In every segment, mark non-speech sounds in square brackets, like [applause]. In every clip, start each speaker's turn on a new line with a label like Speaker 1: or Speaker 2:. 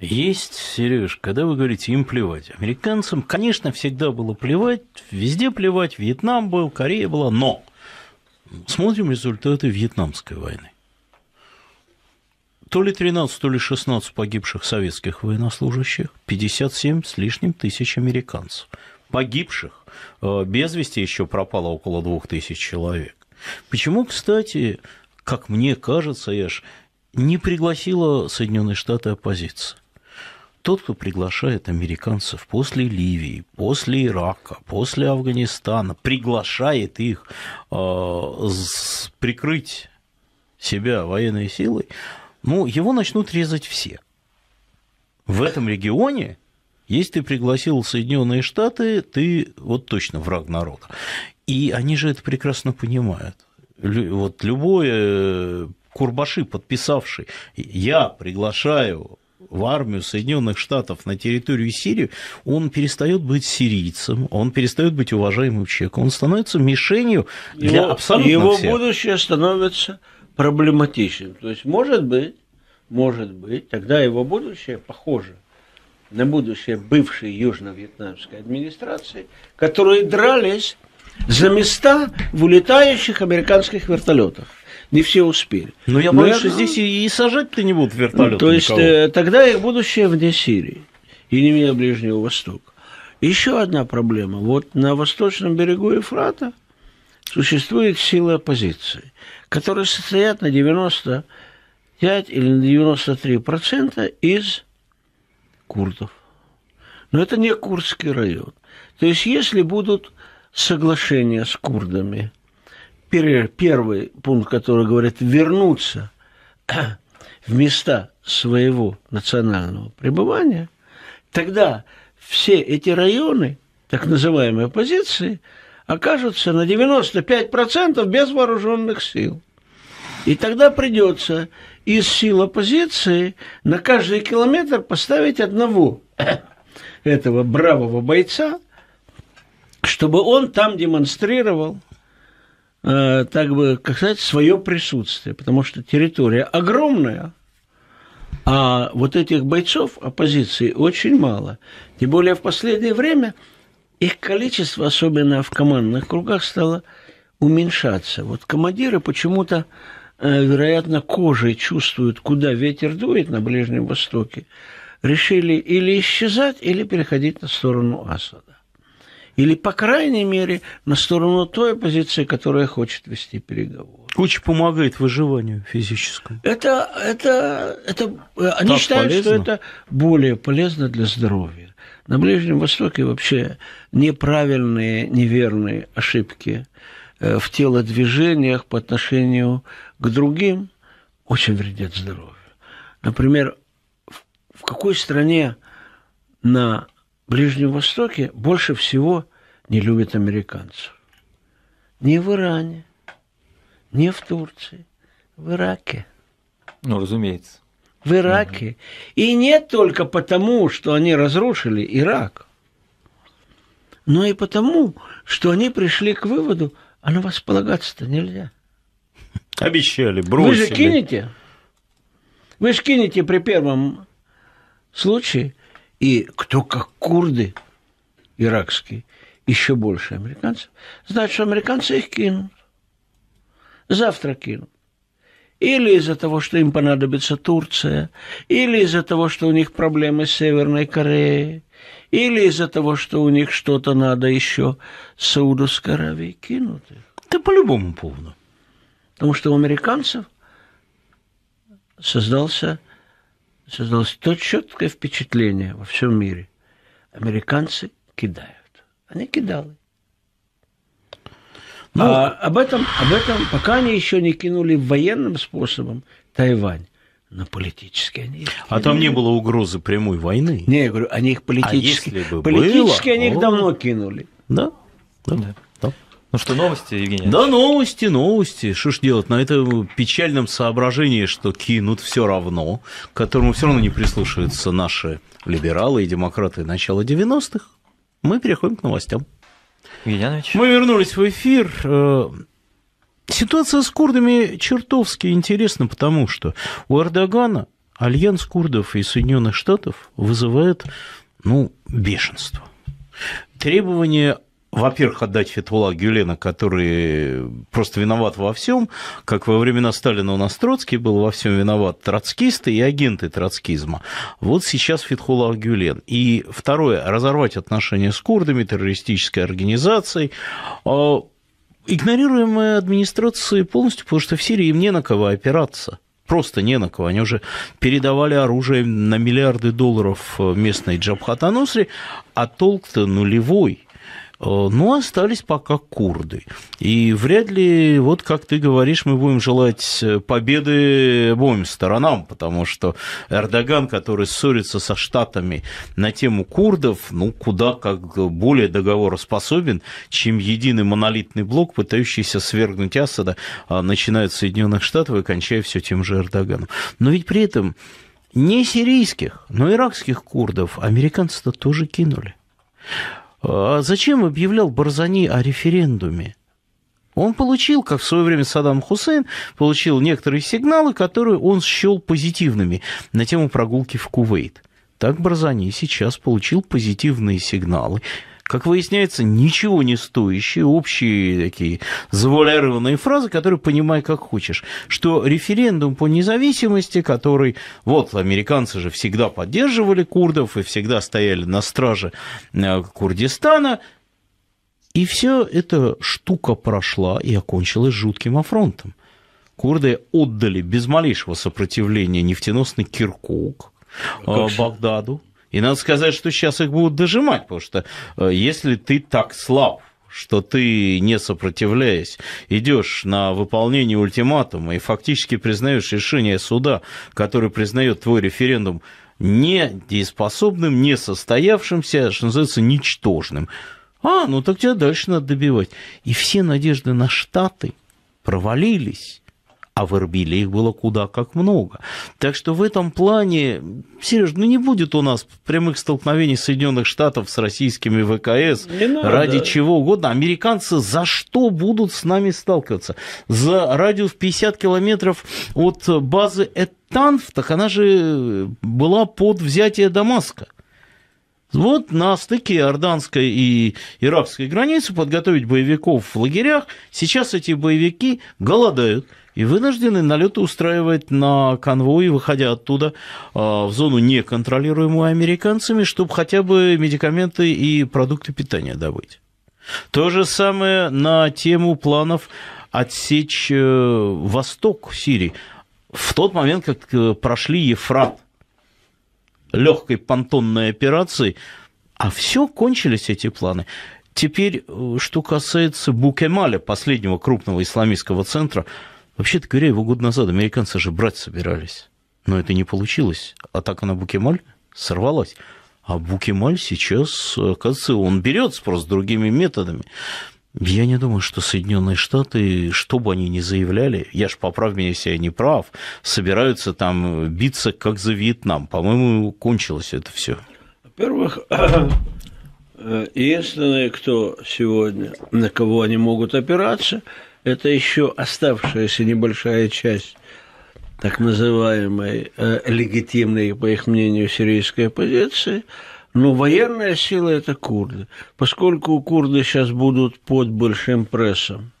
Speaker 1: Есть, Сереж, когда вы говорите, им плевать. Американцам, конечно, всегда было плевать, везде плевать, Вьетнам был, Корея была, но смотрим результаты Вьетнамской войны. То ли 13, то ли 16 погибших советских военнослужащих, 57 с лишним тысяч американцев. Погибших. Э, без вести еще пропало около 2000 человек. Почему, кстати, как мне кажется, я ж не пригласила Соединенные Штаты оппозиции тот, кто приглашает американцев после Ливии, после Ирака, после Афганистана, приглашает их а, прикрыть себя военной силой, ну, его начнут резать все. В этом регионе, если ты пригласил Соединенные Штаты, ты вот точно враг народа. И они же это прекрасно понимают. Вот любое э, Курбаши, подписавший, я приглашаю в армию Соединенных Штатов на территорию Сирии, он перестает быть сирийцем, он перестает быть уважаемым человеком, он становится
Speaker 2: мишенью для его, абсолютно Его всех. будущее становится проблематичным. То есть, может быть, может быть, тогда его будущее похоже на будущее бывшей южно-вьетнамской администрации, которые дрались за места в улетающих американских вертолетах не все успели. Ну, Но я боюсь, Но что здесь
Speaker 1: и, сажать-то не будут вертолеты. Ну, то есть никого. Э,
Speaker 2: тогда их будущее вне Сирии и не вне Ближнего Востока. Еще одна проблема. Вот на восточном берегу Ефрата существует сила оппозиции, которая состоят на 95 или на 93% из курдов. Но это не курдский район. То есть, если будут соглашения с курдами, первый пункт, который говорит вернуться в места своего национального пребывания, тогда все эти районы, так называемые оппозиции, окажутся на 95% без вооруженных сил. И тогда придется из сил оппозиции на каждый километр поставить одного [coughs] этого бравого бойца, чтобы он там демонстрировал – Э, так бы, как сказать, свое присутствие, потому что территория огромная, а вот этих бойцов оппозиции очень мало. Тем более в последнее время их количество, особенно в командных кругах, стало уменьшаться. Вот командиры почему-то, э, вероятно, кожей чувствуют, куда ветер дует на Ближнем Востоке, решили или исчезать, или переходить на сторону Асада или, по крайней мере, на сторону той оппозиции, которая хочет вести переговоры. Очень помогает выживанию физическому. Это, это, это, э, они так считают, полезно? что это более полезно для здоровья. На Ближнем Востоке вообще неправильные, неверные ошибки э, в телодвижениях по отношению к другим очень вредят здоровью. Например, в какой стране на Ближнем Востоке больше всего не любят американцев. Не в Иране, не в Турции, в Ираке. Ну, разумеется. В Ираке. Угу. И не только потому, что они разрушили Ирак, но и потому, что они пришли к выводу, а на вас полагаться-то нельзя.
Speaker 1: Обещали, бросили. Вы же кинете?
Speaker 2: Вы же кинете при первом случае, и кто как курды иракские, еще больше американцев, значит, американцы их кинут. Завтра кинут. Или из-за того, что им понадобится Турция, или из-за того, что у них проблемы с Северной Кореей, или из-за того, что у них что-то надо еще Саудовской Аравии кинут. Да по любому поводу. Потому что у американцев создался создалось то четкое впечатление во всем мире. Американцы кидают. Они кидали. Ну, а об этом, об этом, пока они еще не кинули военным способом Тайвань,
Speaker 1: но политически они... Их а там не было угрозы прямой войны. Не, я говорю, они их а политически... А если бы политически было, они их
Speaker 2: давно кинули. Да, да. да. Ну что, новости,
Speaker 1: Евгений? Да, новости, новости. Что ж делать? На этом печальном соображении, что кинут все равно, к которому все равно не прислушиваются наши либералы и демократы начала 90-х, мы переходим к новостям. Евгеньевич? Мы вернулись в эфир. Э, ситуация с курдами чертовски интересна, потому что у Эрдогана альянс курдов и Соединенных Штатов вызывает ну, бешенство. Требование во-первых, отдать Фетвула Гюлена, который просто виноват во всем, как во времена Сталина у нас Троцкий был во всем виноват, троцкисты и агенты троцкизма. Вот сейчас Фетхула Гюлен. И второе, разорвать отношения с курдами, террористической организацией, а, игнорируемая администрацией полностью, потому что в Сирии им не на кого опираться просто не на кого. Они уже передавали оружие на миллиарды долларов местной Джабхат а толк-то нулевой. Э, но ну, остались пока курды. И вряд ли, вот как ты говоришь, мы будем желать э, победы обоим сторонам, потому что Эрдоган, который ссорится со Штатами на тему курдов, ну, куда как более договороспособен, чем единый монолитный блок, пытающийся свергнуть Асада, а начиная от Соединенных Штатов и кончая все тем же Эрдоганом. Но ведь при этом не сирийских, но иракских курдов американцы-то тоже кинули. А зачем объявлял Барзани о референдуме? Он получил, как в свое время Саддам Хусейн, получил некоторые сигналы, которые он счел позитивными на тему прогулки в Кувейт. Так Барзани сейчас получил позитивные сигналы как выясняется, ничего не стоящие, общие такие завуалированные фразы, которые понимай как хочешь, что референдум по независимости, который, вот, американцы же всегда поддерживали курдов и всегда стояли на страже э, Курдистана, и все эта штука прошла и окончилась жутким афронтом. Курды отдали без малейшего сопротивления нефтеносный Киркук, а Багдаду. И надо сказать, что сейчас их будут дожимать, потому что э, если ты так слаб, что ты, не сопротивляясь, идешь на выполнение ультиматума и фактически признаешь решение суда, который признает твой референдум недееспособным, несостоявшимся, а, что называется, ничтожным. А, ну так тебя дальше надо добивать. И все надежды на Штаты провалились а в Эрбиле их было куда как много. Так что в этом плане, Сереж, ну не будет у нас прямых столкновений Соединенных Штатов с российскими ВКС не надо. ради чего угодно. Американцы за что будут с нами сталкиваться? За радиус 50 километров от базы Этанф, она же была под взятие Дамаска. Вот на стыке иорданской и иракской границы подготовить боевиков в лагерях. Сейчас эти боевики голодают и вынуждены налеты устраивать на конвои, выходя оттуда а, в зону, неконтролируемую американцами, чтобы хотя бы медикаменты и продукты питания добыть. То же самое на тему планов отсечь э, восток Сирии. В тот момент, как э, прошли Ефрат легкой понтонной операции, а все, кончились эти планы. Теперь, э, что касается Букемаля, последнего крупного исламистского центра, Вообще-то говоря, его год назад американцы же брать собирались. Но это не получилось. Атака на Букемаль сорвалась. А Букемаль сейчас, оказывается, он берет спрос другими методами. Я не думаю, что Соединенные Штаты, что бы они ни заявляли, я ж поправь меня, если я не прав, собираются там биться как за Вьетнам. По-моему, кончилось это все.
Speaker 2: Во-первых, [clears throat] э, единственное, кто сегодня, на кого они могут опираться, это еще оставшаяся небольшая часть так называемой э, легитимной, по их мнению, сирийской оппозиции, но военная сила – это курды. Поскольку курды сейчас будут под большим прессом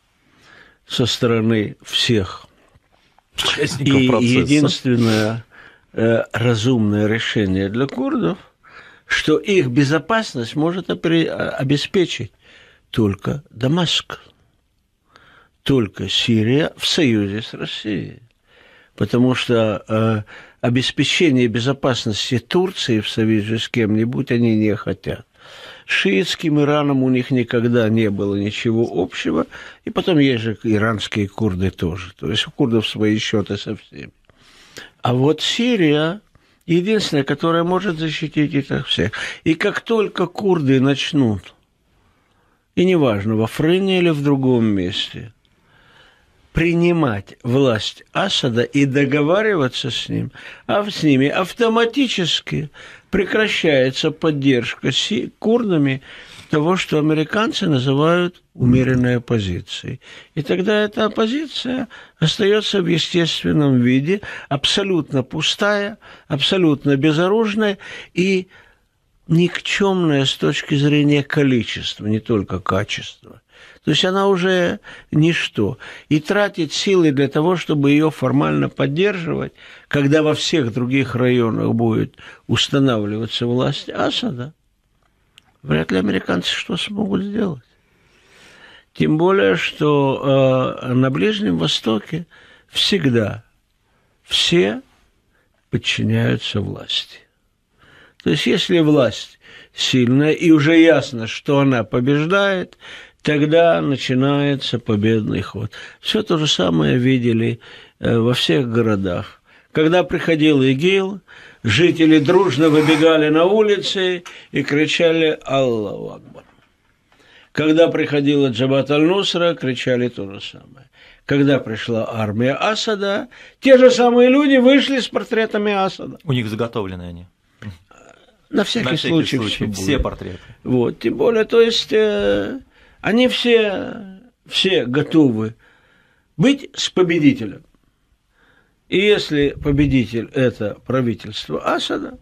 Speaker 2: со стороны всех,
Speaker 1: Участников и единственное
Speaker 2: э, разумное решение для курдов, что их безопасность может обеспечить только Дамаск только Сирия в союзе с Россией. Потому что э, обеспечение безопасности Турции в союзе с кем-нибудь они не хотят. шиитским Ираном у них никогда не было ничего общего. И потом есть же иранские курды тоже. То есть у курдов свои счеты со всеми. А вот Сирия единственная, которая может защитить их всех. И как только курды начнут, и неважно, во Френе или в другом месте – принимать власть Асада и договариваться с ним, а с ними автоматически прекращается поддержка курдами того, что американцы называют умеренной оппозицией. И тогда эта оппозиция остается в естественном виде, абсолютно пустая, абсолютно безоружная и никчемная с точки зрения количества, не только качества. То есть она уже ничто. И тратит силы для того, чтобы ее формально поддерживать, когда во всех других районах будет устанавливаться власть Асада. Вряд ли американцы что смогут сделать. Тем более, что э, на Ближнем Востоке всегда все подчиняются власти. То есть, если власть сильная, и уже ясно, что она побеждает, тогда начинается победный ход. Все то же самое видели э, во всех городах. Когда приходил ИГИЛ, жители дружно выбегали на улицы и кричали «Аллаху Акбар». Когда приходила Джабат аль-Нусра, кричали то же самое. Когда пришла армия Асада, те же самые люди вышли с портретами Асада. У
Speaker 1: них заготовлены они.
Speaker 2: На всякий, на всякий случай, случай все, будет. портреты. Вот, тем более, то есть э, они все, все готовы быть с победителем. И если победитель – это правительство Асада,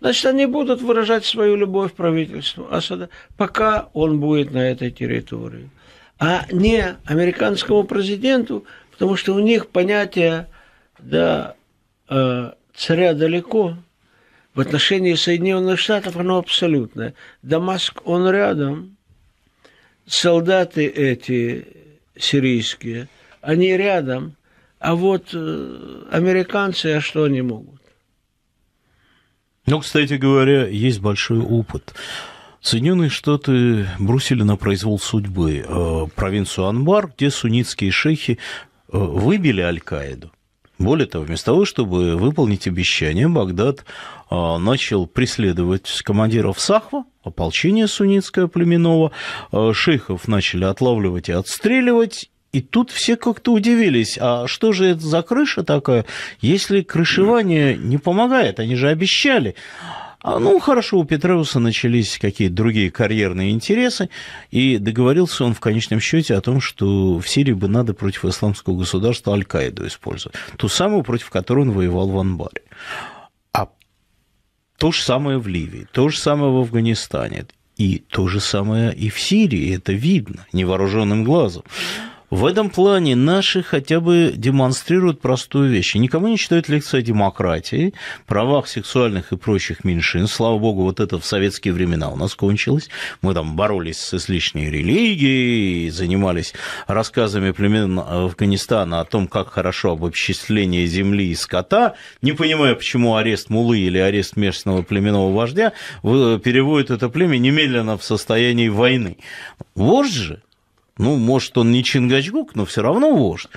Speaker 2: значит, они будут выражать свою любовь правительству Асада, пока он будет на этой территории. А не американскому президенту, потому что у них понятие да, э, царя далеко, в отношении Соединенных Штатов оно абсолютное. Дамаск, он рядом – солдаты эти сирийские, они рядом, а вот э, американцы, а что они могут?
Speaker 1: Ну, кстати говоря, есть большой опыт. Соединенные Штаты бросили на произвол судьбы э, провинцию Анбар, где суннитские шейхи э, выбили Аль-Каиду более того, вместо того, чтобы выполнить обещание, Багдад а, начал преследовать командиров Сахва, ополчение суннитское племенного, а, шейхов начали отлавливать и отстреливать, и тут все как-то удивились, а что же это за крыша такая, если крышевание не помогает, они же обещали. А, ну, хорошо, у Петреуса начались какие-то другие карьерные интересы, и договорился он в конечном счете о том, что в Сирии бы надо против исламского государства Аль-Каиду использовать, ту самую, против которой он воевал в Анбаре. А то же самое в Ливии, то же самое в Афганистане, и то же самое и в Сирии, это видно невооруженным глазом. В этом плане наши хотя бы демонстрируют простую вещь. никому не читают лекции о демократии, правах сексуальных и прочих меньшинств. Слава богу, вот это в советские времена у нас кончилось. Мы там боролись с излишней религией, занимались рассказами племен Афганистана о том, как хорошо об обобществление земли и скота, не понимая, почему арест мулы или арест местного племенного вождя переводит это племя немедленно в состоянии войны. Вот же ну, может, он не Чингачгук, но все равно вождь.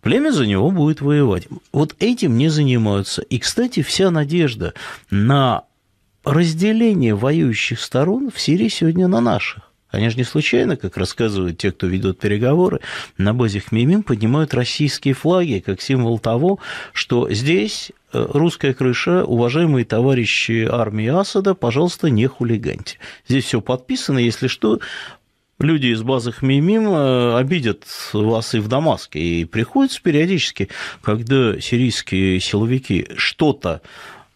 Speaker 1: Племя за него будет воевать. Вот этим не занимаются. И, кстати, вся надежда на разделение воюющих сторон в Сирии сегодня на наших. Они же не случайно, как рассказывают те, кто ведут переговоры, на базе Хмеймим поднимают российские флаги как символ того, что здесь э, русская крыша, уважаемые товарищи армии Асада, пожалуйста, не хулиганьте. Здесь все подписано, если что, люди из базы Хмеймим э, обидят вас и в Дамаске. И приходится периодически, когда сирийские силовики что-то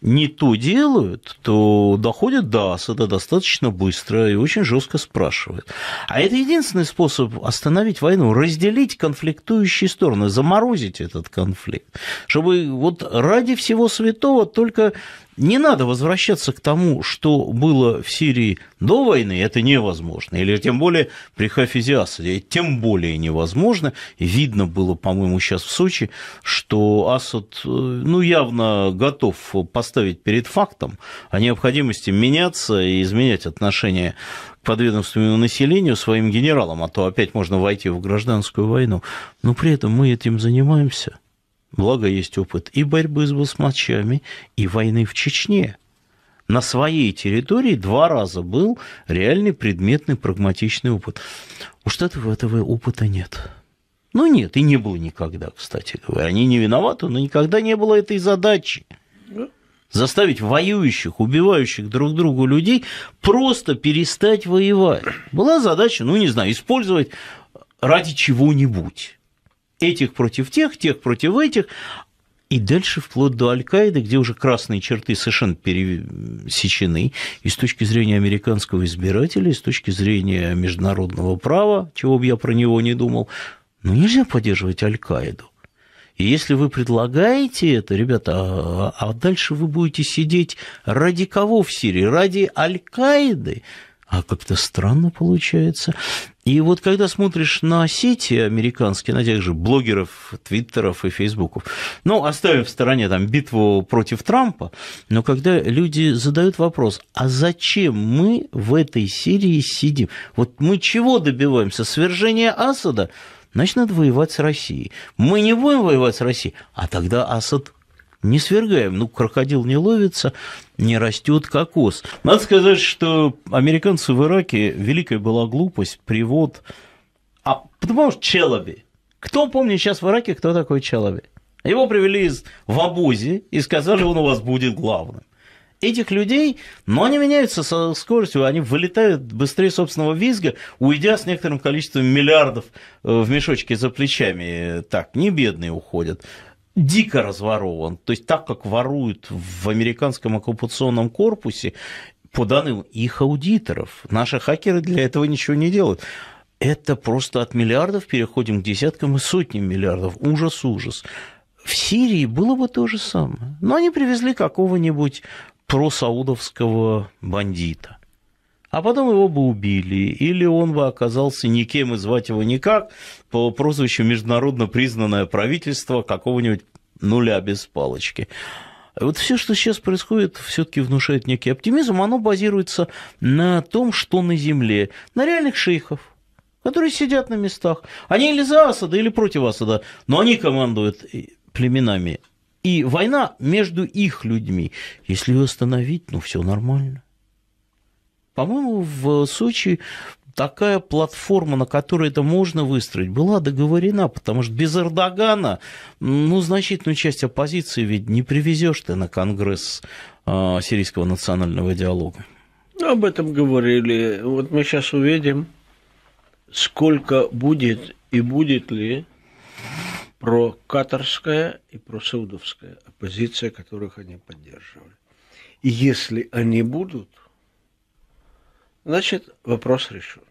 Speaker 1: не то делают, то доходят до Асада достаточно быстро и очень жестко спрашивают. А это единственный способ остановить войну, разделить конфликтующие стороны, заморозить этот конфликт, чтобы вот ради всего святого только не надо возвращаться к тому, что было в Сирии до войны, это невозможно, или тем более при Хафизе Асаде, тем более невозможно. Видно было, по-моему, сейчас в Сочи, что Асад э, ну, явно готов поставить перед фактом о необходимости меняться и изменять отношения к подведомственному населению своим генералам, а то опять можно войти в гражданскую войну. Но при этом мы этим занимаемся – благо есть опыт и борьбы с басмачами, и войны в Чечне. На своей территории два раза был реальный предметный прагматичный опыт. У штатов этого опыта нет. Ну нет, и не было никогда, кстати говоря. Они не виноваты, но никогда не было этой задачи. Заставить воюющих, убивающих друг другу людей просто перестать воевать. Была задача, ну не знаю, использовать ради чего-нибудь этих против тех, тех против этих, и дальше вплоть до Аль-Каиды, где уже красные черты совершенно пересечены и с точки зрения американского избирателя, и с точки зрения международного права, чего бы я про него не думал, ну нельзя поддерживать Аль-Каиду. И если вы предлагаете это, ребята, а, а дальше вы будете сидеть ради кого в Сирии? Ради Аль-Каиды? а как-то странно получается. И вот когда смотришь на сети американские, на тех же блогеров, твиттеров и фейсбуков, ну, оставим в стороне там битву против Трампа, но когда люди задают вопрос, а зачем мы в этой Сирии сидим? Вот мы чего добиваемся? Свержения Асада? Значит, надо воевать с Россией. Мы не будем воевать с Россией, а тогда Асад не свергаем. Ну, крокодил не ловится, не растет кокос. Надо сказать, что американцы в Ираке великая была глупость, привод... А, потому что Челоби. Кто помнит сейчас в Ираке, кто такой Челоби? Его привели из, в Абузе и сказали, он у вас будет главным. Этих людей, но они меняются со скоростью, они вылетают быстрее собственного визга, уйдя с некоторым количеством миллиардов э, в мешочке за плечами. Так, не бедные уходят дико разворован. То есть так, как воруют в американском оккупационном корпусе, по данным их аудиторов, наши хакеры для этого ничего не делают. Это просто от миллиардов переходим к десяткам и сотням миллиардов. Ужас, ужас. В Сирии было бы то же самое. Но они привезли какого-нибудь просаудовского бандита а потом его бы убили, или он бы оказался никем и звать его никак по прозвищу международно признанное правительство какого-нибудь нуля без палочки. Вот все, что сейчас происходит, все-таки внушает некий оптимизм. Оно базируется на том, что на земле, на реальных шейхов, которые сидят на местах. Они или за Асада, или против Асада, но они командуют племенами. И война между их людьми. Если ее остановить, ну все нормально. По-моему, в Сочи такая платформа, на которой это можно выстроить, была договорена, потому что без Эрдогана, ну, значительную часть оппозиции ведь не привезешь ты на Конгресс э, сирийского национального диалога.
Speaker 2: Об этом говорили. Вот мы сейчас увидим, сколько будет и будет ли про катарская и про саудовская оппозиция, которых они поддерживали. И если они будут – значит, вопрос решен.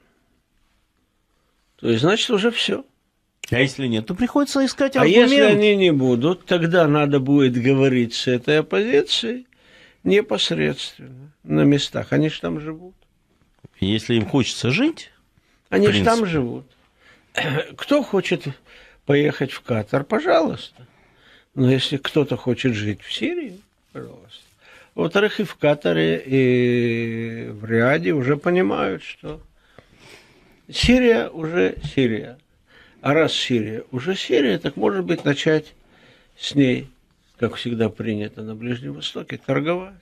Speaker 2: То есть, значит, уже все. А если нет, то
Speaker 1: приходится искать аргумент. А если они
Speaker 2: не будут, тогда надо будет говорить с этой оппозицией непосредственно на местах. Они же там живут. Если им хочется жить, они же там живут. [clears throat] Кто хочет поехать в Катар, пожалуйста. Но если кто-то хочет жить в Сирии, пожалуйста. Во-вторых, и в Катаре, и в Риаде уже понимают, что Сирия уже Сирия. А раз Сирия уже Сирия, так может быть начать с ней, как всегда принято на Ближнем Востоке, торговать.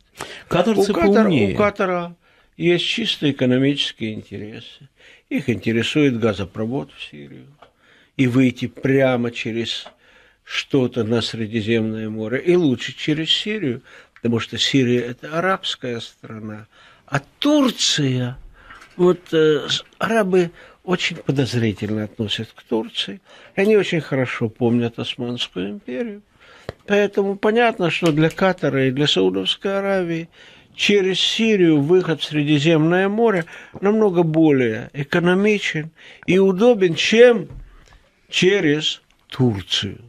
Speaker 2: Катарцы у, Катар, у Катара есть чисто экономические интересы. Их интересует газопровод в Сирию. И выйти прямо через что-то на Средиземное море, и лучше через Сирию, потому что Сирия – это арабская страна, а Турция, вот э, арабы очень подозрительно относятся к Турции, они очень хорошо помнят Османскую империю, поэтому понятно, что для Катара и для Саудовской Аравии через Сирию выход в Средиземное море намного более экономичен и удобен, чем через Турцию.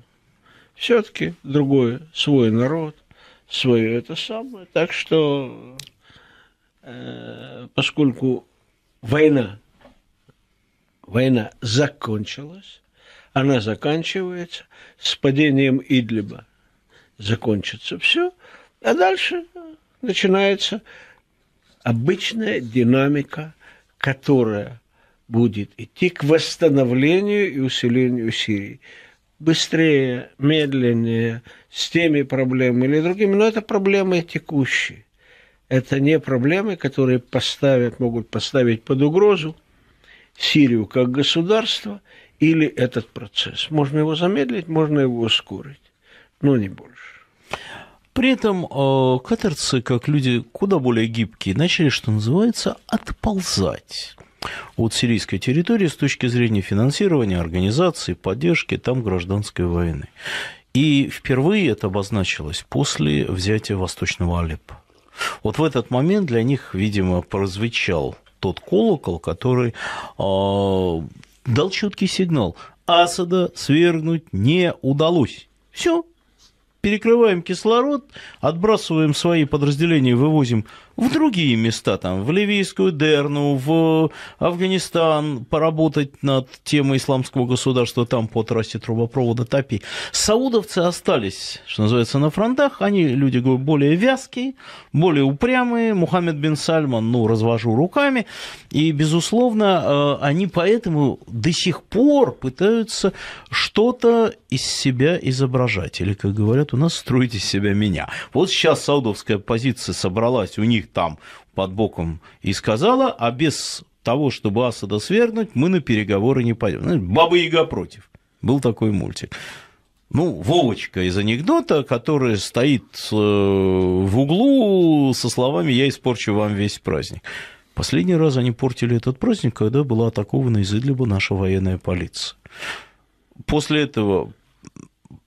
Speaker 2: Все-таки другой свой народ – свое это самое. Так что, э, поскольку война, война закончилась, она заканчивается с падением Идлиба. Закончится все, а дальше начинается обычная динамика, которая будет идти к восстановлению и усилению Сирии быстрее, медленнее, с теми проблемами или другими, но это проблемы текущие. Это не проблемы, которые поставят, могут поставить под угрозу Сирию как государство или этот процесс. Можно его замедлить, можно его ускорить, но не больше. При этом
Speaker 1: э, катарцы, как люди куда более гибкие, начали, что называется, отползать от сирийской территории с точки зрения финансирования, организации, поддержки там гражданской войны. И впервые это обозначилось после взятия Восточного Алеппо. Вот в этот момент для них, видимо, прозвучал тот колокол, который а, дал четкий сигнал. Асада свергнуть не удалось. Все, перекрываем кислород, отбрасываем свои подразделения, вывозим в другие места, там, в ливийскую Дерну, в Афганистан, поработать над темой исламского государства там по трассе трубопровода Тапи. Саудовцы остались, что называется, на фронтах, они люди более вязкие, более упрямые, Мухаммед бин Сальман, ну, развожу руками, и, безусловно, э, они поэтому до сих пор пытаются что-то из себя изображать, или, как говорят у нас, строить из себя меня. Вот сейчас саудовская позиция собралась у них них там под боком и сказала, а без того, чтобы Асада свергнуть, мы на переговоры не пойдем. Ну, Баба Яга против. Был такой мультик. Ну, Вовочка из анекдота, который стоит э, в углу со словами «Я испорчу вам весь праздник». Последний раз они портили этот праздник, когда была атакована из Идлиба наша военная полиция. После этого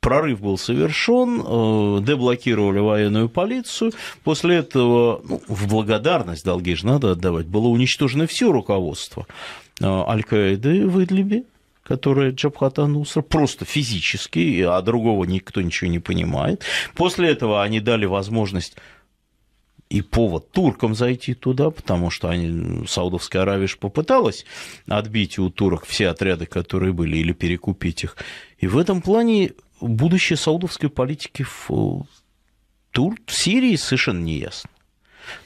Speaker 1: прорыв был совершен, э, деблокировали военную полицию. После этого, ну, в благодарность долги же надо отдавать, было уничтожено все руководство э, Аль-Каиды в Идлибе, которая Джабхата Нусра, просто физически, а другого никто ничего не понимает. После этого они дали возможность и повод туркам зайти туда, потому что они, Саудовская Аравия же попыталась отбить у турок все отряды, которые были, или перекупить их. И в этом плане будущее саудовской политики в, э, Тур... в
Speaker 2: Сирии совершенно не ясно.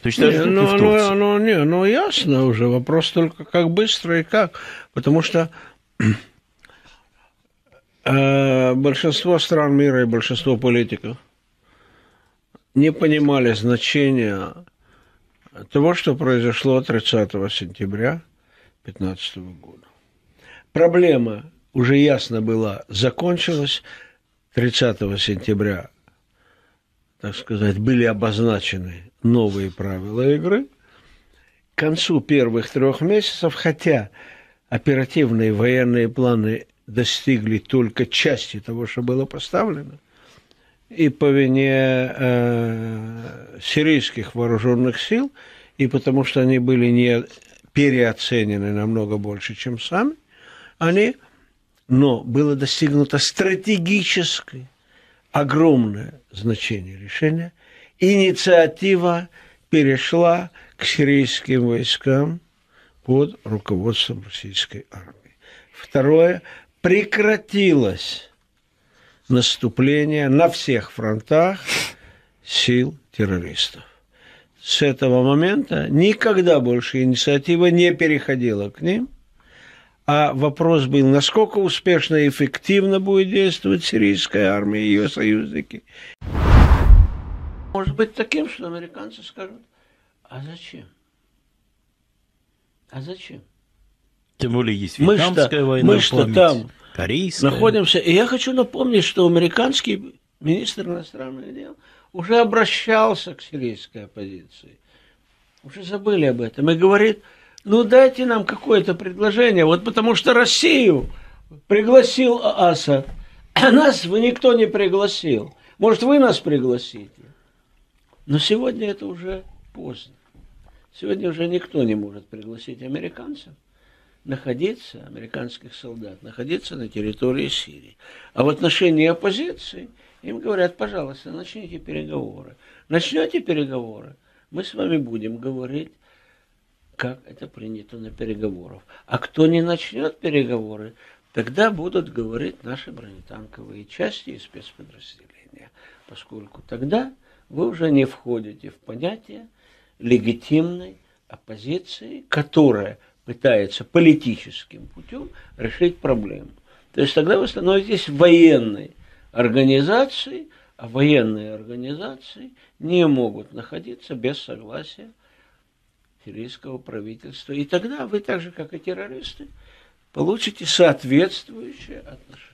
Speaker 2: То есть, даже не, ну, в ну, ну, не, ну, ясно уже. Вопрос только, как быстро и как. Потому что э, большинство стран мира и большинство политиков не понимали значения того, что произошло 30 сентября 2015 года. Проблема уже ясно была, закончилась. 30 сентября, так сказать, были обозначены новые правила игры. К концу первых трех месяцев, хотя оперативные военные планы достигли только части того, что было поставлено, и по вине э, сирийских вооруженных сил, и потому что они были не переоценены намного больше, чем сами, они но было достигнуто стратегическое, огромное значение решения. Инициатива перешла к сирийским войскам под руководством российской армии. Второе, прекратилось наступление на всех фронтах сил террористов. С этого момента никогда больше инициатива не переходила к ним – а вопрос был, насколько успешно и эффективно будет действовать сирийская армия и ее союзники. Может быть таким, что американцы скажут, а зачем? А зачем? Тем более есть вьетнамская война, мы что там корейская. находимся. И я хочу напомнить, что американский министр иностранных дел уже обращался к сирийской оппозиции. Уже забыли об этом. И говорит, ну дайте нам какое-то предложение. Вот потому что Россию пригласил Асад, а [clears throat] нас вы никто не пригласил. Может, вы нас пригласите? Но сегодня это уже поздно. Сегодня уже никто не может пригласить американцев находиться, американских солдат, находиться на территории Сирии. А в отношении оппозиции им говорят, пожалуйста, начните переговоры. Начнете переговоры, мы с вами будем говорить как это принято на переговорах. А кто не начнет переговоры, тогда будут говорить наши бронетанковые части и спецподразделения, поскольку тогда вы уже не входите в понятие легитимной оппозиции, которая пытается политическим путем решить проблему. То есть тогда вы становитесь военной организацией, а военные организации не могут находиться без согласия сирийского правительства. И тогда вы так же, как и террористы, получите соответствующее отношение.